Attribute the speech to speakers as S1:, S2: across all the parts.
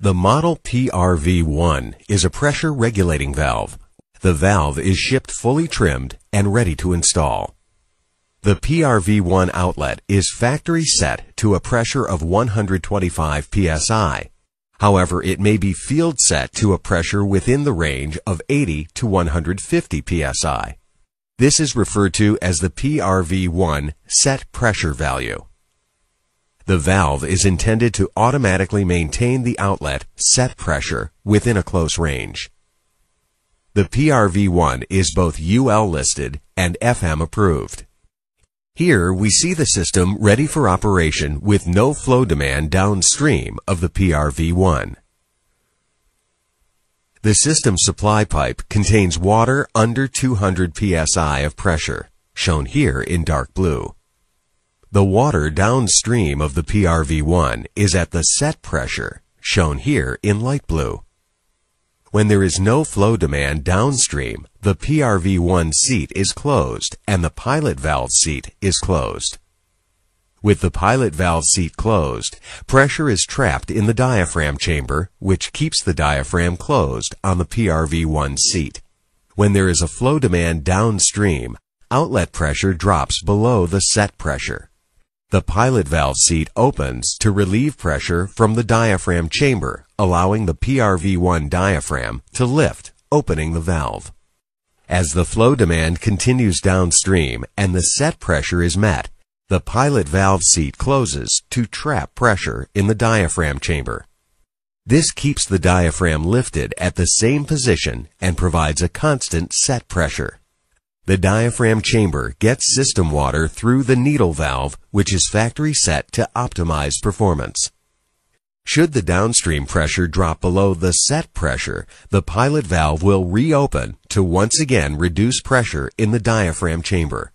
S1: The model PRV-1 is a pressure regulating valve. The valve is shipped fully trimmed and ready to install. The PRV-1 outlet is factory set to a pressure of 125 psi. However, it may be field set to a pressure within the range of 80 to 150 psi. This is referred to as the PRV-1 set pressure value. The valve is intended to automatically maintain the outlet set pressure within a close range. The PRV1 is both UL listed and FM approved. Here we see the system ready for operation with no flow demand downstream of the PRV1. The system supply pipe contains water under 200 psi of pressure, shown here in dark blue. The water downstream of the PRV1 is at the set pressure, shown here in light blue. When there is no flow demand downstream, the PRV1 seat is closed and the pilot valve seat is closed. With the pilot valve seat closed, pressure is trapped in the diaphragm chamber, which keeps the diaphragm closed on the PRV1 seat. When there is a flow demand downstream, outlet pressure drops below the set pressure. The pilot valve seat opens to relieve pressure from the diaphragm chamber, allowing the PRV1 diaphragm to lift, opening the valve. As the flow demand continues downstream and the set pressure is met, the pilot valve seat closes to trap pressure in the diaphragm chamber. This keeps the diaphragm lifted at the same position and provides a constant set pressure. The diaphragm chamber gets system water through the needle valve, which is factory set to optimize performance. Should the downstream pressure drop below the set pressure, the pilot valve will reopen to once again reduce pressure in the diaphragm chamber.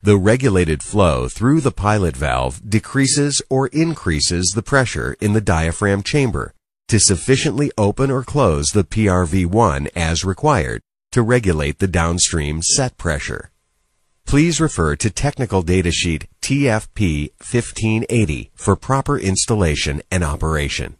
S1: The regulated flow through the pilot valve decreases or increases the pressure in the diaphragm chamber to sufficiently open or close the PRV1 as required to regulate the downstream set pressure. Please refer to Technical Datasheet TFP 1580 for proper installation and operation.